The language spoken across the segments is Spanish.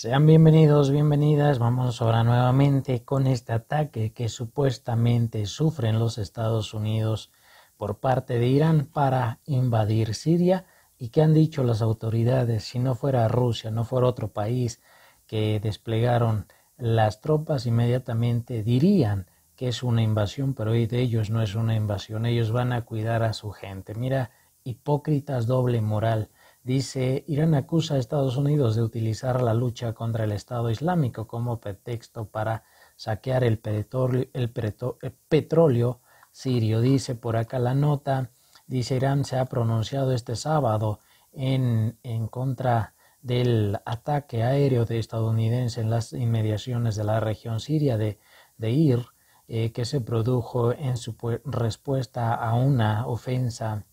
Sean bienvenidos, bienvenidas. Vamos ahora nuevamente con este ataque que supuestamente sufren los Estados Unidos por parte de Irán para invadir Siria y que han dicho las autoridades si no fuera Rusia, no fuera otro país que desplegaron las tropas inmediatamente dirían que es una invasión, pero hoy de ellos no es una invasión, ellos van a cuidar a su gente. Mira, hipócritas doble moral Dice, Irán acusa a Estados Unidos de utilizar la lucha contra el Estado Islámico como pretexto para saquear el eh, petróleo, sirio. Dice por acá la nota, dice Irán se ha pronunciado este sábado en, en contra del ataque aéreo de estadounidense en las inmediaciones de la región siria de, Ir, eh, que se produjo en su respuesta a una ofensa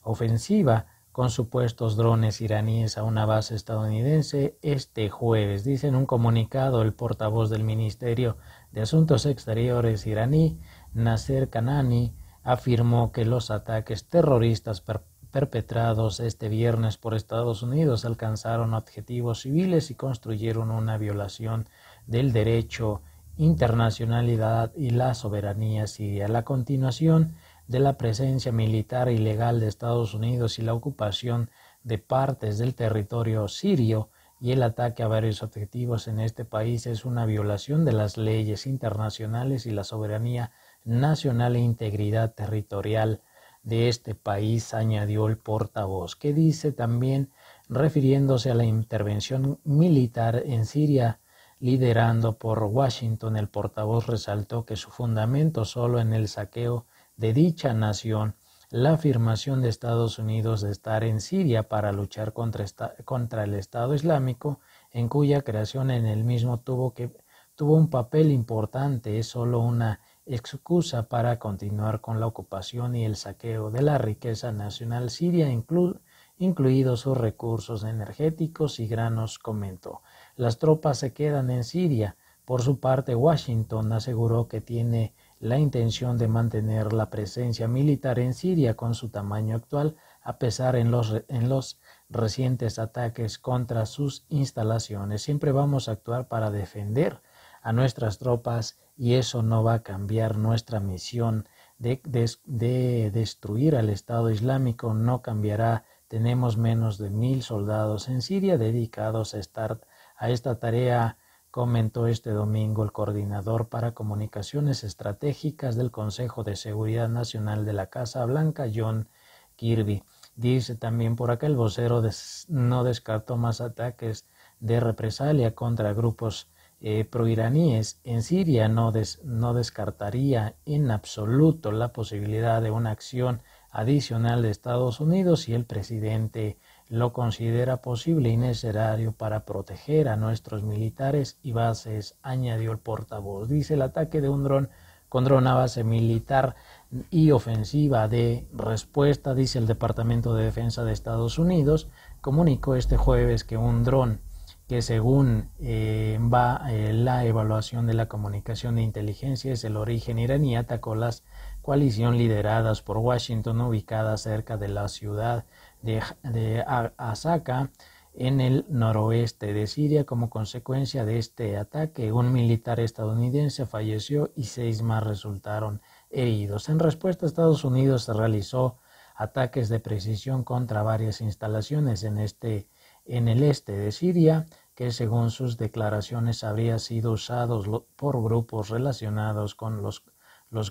ofensiva con supuestos drones iraníes a una base estadounidense este jueves, dice en un comunicado el portavoz del Ministerio de Asuntos Exteriores iraní, Nasser Kanani, afirmó que los ataques terroristas perpetrados este viernes por Estados Unidos alcanzaron objetivos civiles y construyeron una violación del derecho internacionalidad y la soberanía siria. La continuación de la presencia militar ilegal de Estados Unidos y la ocupación de partes del territorio sirio y el ataque a varios objetivos en este país es una violación de las leyes internacionales y la soberanía nacional e integridad territorial de este país, añadió el portavoz, que dice también, refiriéndose a la intervención militar en Siria, liderando por Washington, el portavoz resaltó que su fundamento solo en el saqueo de dicha nación la afirmación de Estados Unidos de estar en Siria para luchar contra, contra el Estado Islámico, en cuya creación en el mismo tuvo, que, tuvo un papel importante, es solo una excusa para continuar con la ocupación y el saqueo de la riqueza nacional siria, incluidos sus recursos energéticos y granos, comentó. Las tropas se quedan en Siria. Por su parte, Washington aseguró que tiene la intención de mantener la presencia militar en Siria con su tamaño actual, a pesar en los, en los recientes ataques contra sus instalaciones. Siempre vamos a actuar para defender a nuestras tropas y eso no va a cambiar nuestra misión de, destruir al Estado Islámico, no cambiará. Tenemos menos de mil soldados en Siria dedicados a, estar, a esta tarea comentó este domingo el coordinador para comunicaciones estratégicas del Consejo de Seguridad Nacional de la Casa Blanca, John Kirby. Dice también por acá el vocero no descartó más ataques de represalia contra grupos eh, proiraníes en Siria. No, no descartaría en absoluto la posibilidad de una acción adicional de Estados Unidos y el presidente lo considera posible y necesario para proteger a nuestros militares y bases, añadió el portavoz. Dice el ataque de un dron con dron a base militar y ofensiva de respuesta, dice el Departamento de Defensa de Estados Unidos, comunicó este jueves que un dron según eh, va eh, la evaluación de la comunicación de inteligencia es el origen iraní, atacó las coaliciones lideradas por Washington ubicadas cerca de la ciudad de, de Asaka en el noroeste de Siria. Como consecuencia de este ataque, un militar estadounidense falleció y seis más resultaron heridos. En respuesta, Estados Unidos realizó ataques de precisión contra varias instalaciones en este en el este de Siria, que según sus declaraciones habría sido usado por grupos relacionados con los,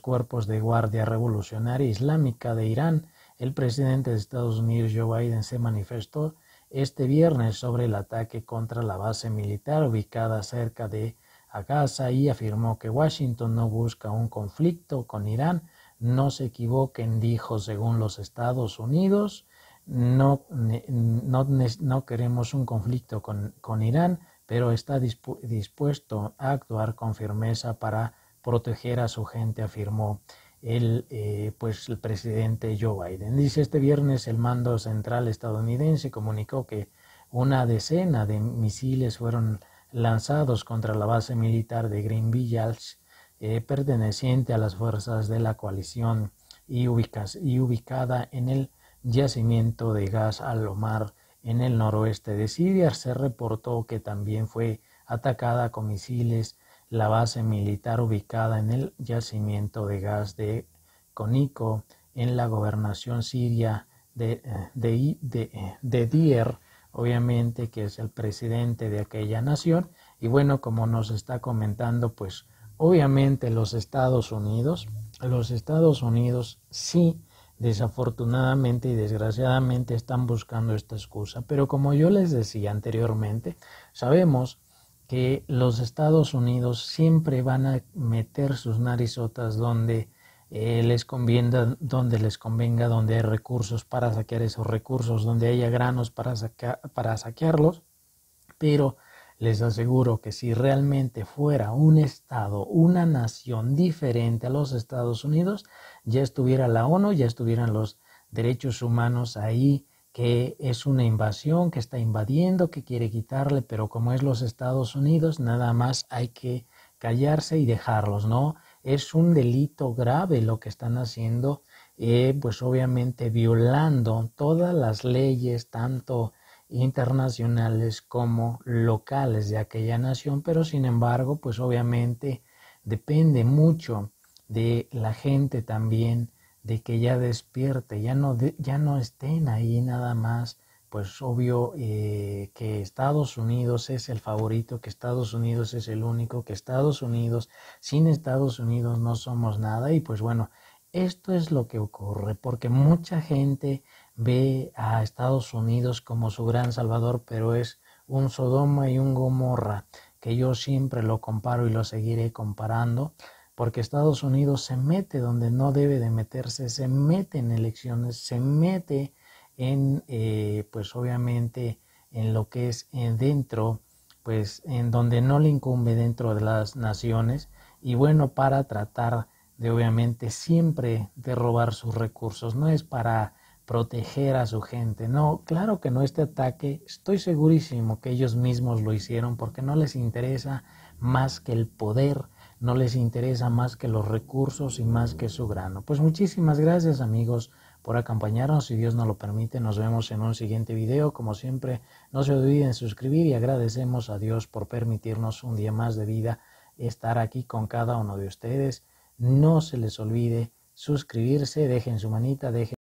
cuerpos de Guardia Revolucionaria Islámica de Irán, el presidente de Estados Unidos Joe Biden se manifestó este viernes sobre el ataque contra la base militar ubicada cerca de Gaza y afirmó que Washington no busca un conflicto con Irán. No se equivoquen, dijo, según los Estados Unidos, no, queremos un conflicto con, con Irán, pero está dispuesto a actuar con firmeza para proteger a su gente, afirmó el, eh, pues el presidente Joe Biden. Dice, este viernes el mando central estadounidense comunicó que una decena de misiles fueron lanzados contra la base militar de Green eh, perteneciente a las fuerzas de la coalición y, y ubicada en el yacimiento de gas al Omar en el noroeste de Siria. Se reportó que también fue atacada con misiles la base militar ubicada en el yacimiento de gas de Conico en la gobernación siria de, de, de Dier, obviamente que es el presidente de aquella nación. Y bueno, como nos está comentando, pues obviamente los Estados Unidos, los Estados Unidos sí Desafortunadamente y desgraciadamente están buscando esta excusa. Pero como yo les decía anteriormente, sabemos que los Estados Unidos siempre van a meter sus narizotas donde eh, les convenga, donde les convenga, donde hay recursos para saquear esos recursos, donde haya granos para, para saquearlos. Pero les aseguro que si realmente fuera un Estado, una nación diferente a los Estados Unidos, ya estuviera la ONU, ya estuvieran los derechos humanos ahí, que es una invasión, que está invadiendo, que quiere quitarle, pero como es los Estados Unidos, nada más hay que callarse y dejarlos, ¿no? Es un delito grave lo que están haciendo, eh, pues obviamente violando todas las leyes, tanto internacionales como locales de aquella nación, pero sin embargo, pues obviamente depende mucho de la gente también, de que ya despierte, ya no, ya no estén ahí nada más, pues obvio eh, que Estados Unidos es el favorito, que Estados Unidos es el único, que Estados Unidos, sin Estados Unidos no somos nada y pues bueno, esto es lo que ocurre, porque mucha gente ve a Estados Unidos como su gran salvador, pero es un Sodoma y un Gomorra, que yo siempre lo comparo y lo seguiré comparando, porque Estados Unidos se mete donde no debe de meterse, se mete en elecciones, se mete en, eh, pues obviamente, en lo que es eh, dentro, pues en donde no le incumbe dentro de las naciones, y bueno, para tratar de obviamente siempre de robar sus recursos, no es para proteger a su gente. No, claro que no este ataque, estoy segurísimo que ellos mismos lo hicieron porque no les interesa más que el poder, no les interesa más que los recursos y más que su grano. Pues muchísimas gracias amigos por acompañarnos, si Dios no lo permite, nos vemos en un siguiente video, como siempre, no se olviden suscribir y agradecemos a Dios por permitirnos un día más de vida estar aquí con cada uno de ustedes. No se les olvide suscribirse, dejen su manita, dejen